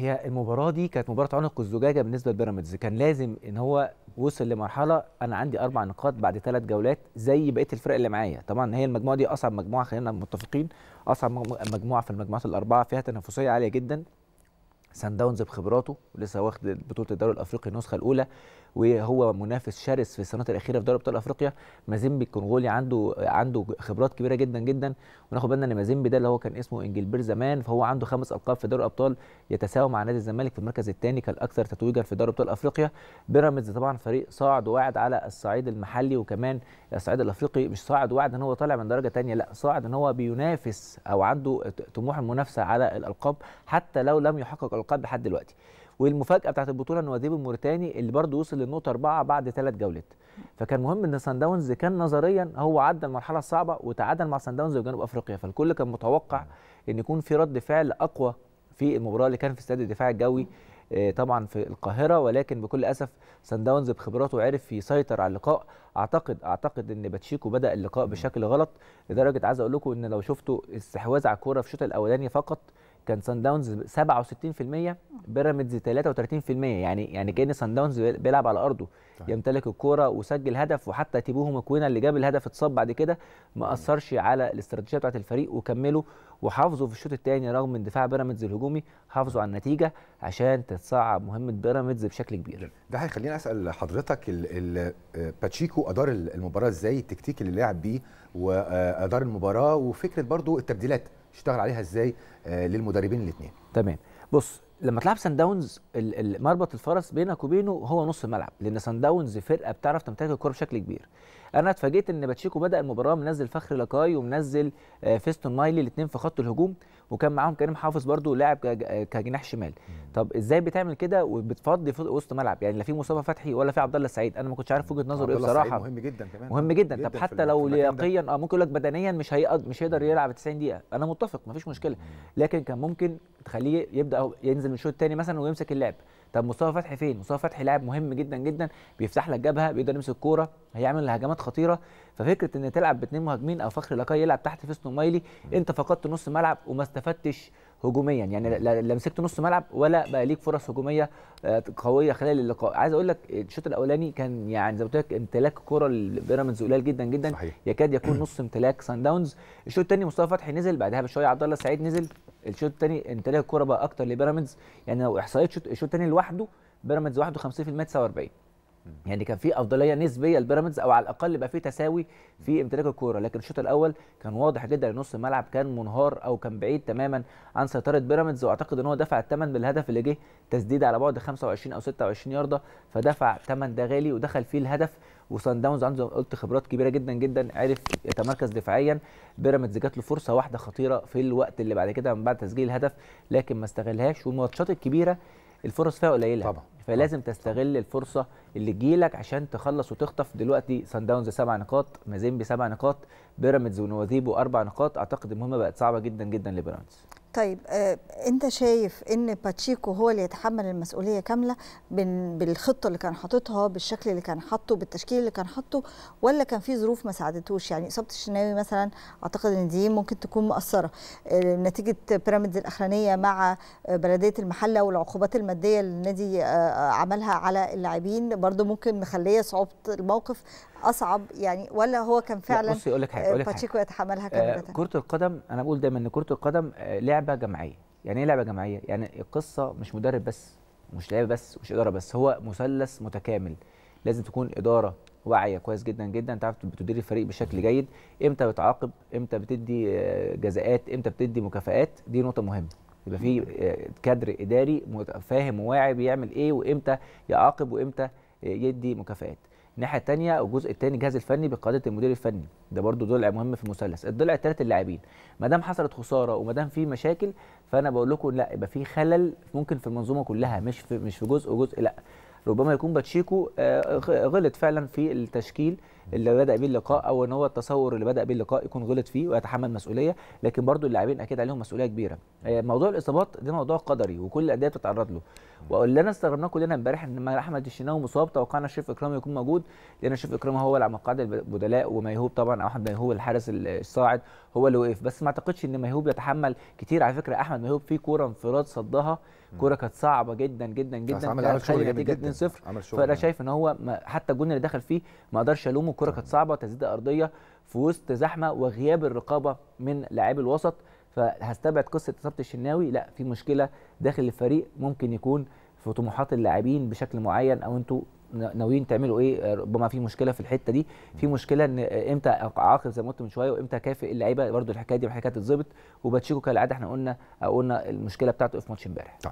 هي المباراه دي كانت مباراه عنق الزجاجه بالنسبه لبيراميدز كان لازم ان هو وصل لمرحله انا عندي اربع نقاط بعد ثلاث جولات زي بقيه الفرق اللي معايا طبعا هي المجموعه دي اصعب مجموعه خلينا متفقين اصعب مجموعه في المجموعات الاربعه فيها تنافسيه عاليه جدا سان داونز بخبراته لسه واخد بطوله الدوري الافريقي النسخه الاولى وهو منافس شرس في السنوات الاخيره في دوري ابطال افريقيا مازيمبي الكونغولي عنده عنده خبرات كبيره جدا جدا وناخد بالنا ان مازيمبي ده اللي هو كان اسمه انجلبير زمان فهو عنده خمس القاب في دوري الابطال يتساوى مع نادي الزمالك في المركز الثاني كالاكثر تتويجا في دوري ابطال افريقيا بيراميدز طبعا فريق صاعد وواعد على الصعيد المحلي وكمان الصعيد الافريقي مش صاعد وواعد ان هو طالع من درجه ثانيه لا صاعد ان هو بينافس او عنده طموح المنافسه على الالقاب حتى لو لم يحقق الالقاب لحد دلوقتي والمفاجاه بتاعت البطوله ان وديب الموريتاني اللي برضه وصل للنقطه اربعه بعد ثلاث جولات فكان مهم ان سان داونز كان نظريا هو عدى المرحله الصعبه وتعادل مع سان داونز وجنوب افريقيا فالكل كان متوقع ان يكون في رد فعل اقوى في المباراه اللي كان في استاد الدفاع الجوي آه، طبعا في القاهره ولكن بكل اسف سان داونز بخبراته عرف يسيطر على اللقاء اعتقد اعتقد ان باتشيكو بدا اللقاء بشكل غلط لدرجه عايز اقول لكم ان لو شفتوا استحواذ على الكوره في الشوط الاولاني فقط كان سان داونز 67% بيراميدز 33% يعني يعني كان سان داونز بيلعب على ارضه يمتلك الكوره وسجل هدف وحتى تيبوه مكوينا اللي جاب الهدف اتصاب بعد كده ما اثرش على الاستراتيجيه بتاعه الفريق وكملوا وحافظوا في الشوط الثاني رغم دفاع بيراميدز الهجومي حافظوا على النتيجه عشان تتصعب مهمه بيراميدز بشكل كبير ده هيخليني اسال حضرتك آه، باتشيكو ادار المباراه ازاي التكتيك اللي لعب بيه وادار آه، المباراه وفكره برضو التبديلات اشتغل عليها ازاي آه، للمدربين الاثنين تمام بص لما تلعب سان داونز مربط الفرس بينك وبينه هو نص الملعب لان سان داونز فرقه بتعرف تمتلك الكره بشكل كبير انا اتفاجئت ان باتشيكو بدا المباراه منزل فخر لاكاي ومنزل آه، فيستون مايلي الاثنين في خط الهجوم وكان معاهم كريم حافظ برده لاعب كجناح شمال طب ازاي بتعمل كده وبتفضي في وسط ملعب يعني لا في مصطفى فتحي ولا في عبد الله السعيد انا ما كنتش عارف وجهه نظره ايه بصراحه مهم جدا كمان مهم جدا, جداً طب حتى لو لياقيا اه ممكن يقول لك بدنيا مش هيقدر مش هيقدر يلعب 90 دقيقه انا متفق فيش مشكله لكن كان ممكن تخليه يخليه يبدا ينزل من الشوط الثاني مثلا ويمسك اللعب طب مصطفى فتحي فين مصطفى فتحي لاعب مهم جدا جدا بيفتح لك جبهه بيقدر يمسك الكوره هيعمل هجمات خطيره ففكره ان تلعب باثنين مهاجمين او فخر لقاي يلعب تحت فيستون مايلي انت فقدت نص ملعب وما استفدتش هجوميا يعني لا مسكت نص ملعب ولا بقى ليك فرص هجوميه آه، قويه خلال اللقاء عايز اقول لك الشوط الاولاني كان يعني زي ما قلت لك امتلاك كره لبيراميدز قليل جدا جدا صحيح. يكاد يكون نص امتلاك سان داونز الشوط الثاني مصطفى فتحي نزل بعدها بشويه عبد الله سعيد نزل الشوط الثاني امتلاك الكره بقى اكتر لبيراميدز يعني لو احصائيه الشوط الثاني لوحده بيراميدز 51% 49 يعني كان في افضليه نسبيه لبيراميدز او على الاقل يبقى في تساوي في امتلاك الكوره لكن الشوط الاول كان واضح جدا ان نص الملعب كان منهار او كان بعيد تماما عن سيطره بيراميدز واعتقد ان هو دفع الثمن بالهدف اللي جه تسديده على بعد 25 او 26 يارده فدفع ثمن ده غالي ودخل فيه الهدف وصن داونز عنده قلت خبرات كبيره جدا جدا عرف يتمركز دفاعيا بيراميدز جات له فرصه واحده خطيره في الوقت اللي بعد كده من بعد تسجيل الهدف لكن ما استغلهاش والماتشات الكبيره الفرص فيها قليله طبعا فلازم اه، تستغل الفرصه اللي تجيلك عشان تخلص وتخطف دلوقتي سان داونز سبع نقاط مازيمبي سبع نقاط بيراميدز ونواديبو اربع نقاط اعتقد المهمه بقت صعبه جدا جدا لبيراميدز طيب آه، انت شايف ان باتشيكو هو اللي يتحمل المسؤوليه كامله بالخطه اللي كان حاططها بالشكل اللي كان حاطه بالتشكيل اللي كان حاطه ولا كان في ظروف ما ساعدتوش يعني اصابه الشناوي مثلا اعتقد ان دي ممكن تكون مؤثره آه، نتيجه بيراميدز الاخرانيه مع آه، بلديه المحله والعقوبات الماديه اللي النادي عملها على اللاعبين برضو ممكن مخليه صعوبه الموقف اصعب يعني ولا هو كان فعلا بصي اقول لك حاجه باتشيكو يتحملها كامله آه كره القدم انا بقول دايما ان كره القدم آه، لعبه جماعيه يعني ايه لعبه جماعيه يعني القصه مش مدرب بس مش لعيبه بس مش اداره بس هو مثلث متكامل لازم تكون اداره واعيه كويس جدا جدا تعرف بتدير الفريق بشكل جيد امتى بتعاقب امتى بتدي آه، جزاءات امتى بتدي مكافآت دي نقطه مهمه يبقى في آه، كادر اداري فاهم وواعي بيعمل ايه وامتى يعاقب وامتى يدي مكافآت الناحيه الثانيه الجزء الثاني الجهاز الفني بقياده المدير الفني ده برده ضلع مهم في المثلث الضلع الثالث اللاعبين ما دام حصلت خساره وما دام في مشاكل فانا بقول لكم لا يبقى في خلل ممكن في المنظومه كلها مش في مش في جزء وجزء لا ربما يكون باتشيكو آه، غلط فعلا في التشكيل اللي بدا بيه اللقاء او ان هو التصور اللي بدا بيه اللقاء يكون غلط فيه ويتحمل مسؤوليه لكن برضو اللاعبين اكيد عليهم مسؤوليه كبيره آه، موضوع الاصابات ده موضوع قدري وكل الانديه بتتعرض له واللي انا استغربناه كلنا امبارح ان احمد الشناوي مصاب توقعنا شريف اكرامي يكون موجود لان شريف اكرامي هو اللي على مقعد البدلاء وميهوب طبعا او احمد ميهوب الحارس الصاعد هو اللي وقف بس ما اعتقدش ان ميهوب يتحمل كتير على فكره احمد ميهوب في كوره انفراد صدها كوره كانت صعبه جدا جدا جدا عمل شغل جامد جدا 2-0 فانا شايف ان هو حتى الجون اللي دخل فيه ما اقدرش الومه الكره كانت صعبه تسديده ارضيه في وسط زحمه وغياب الرقابه من لاعبي الوسط فهستبعد قصه اصابه الشناوي لا في مشكله داخل الفريق ممكن يكون في طموحات اللاعبين بشكل معين او انتوا ناويين تعملوا ايه ربما في مشكله في الحته دي في مشكله ان امتى عاقل زي ما قلت من شويه وامتى كافئ اللعيبه برده الحكايه دي الحكايه تتظبط وباتشيكو كالعاده احنا قلنا قلنا المشكله بتاعته في ماتش امبارح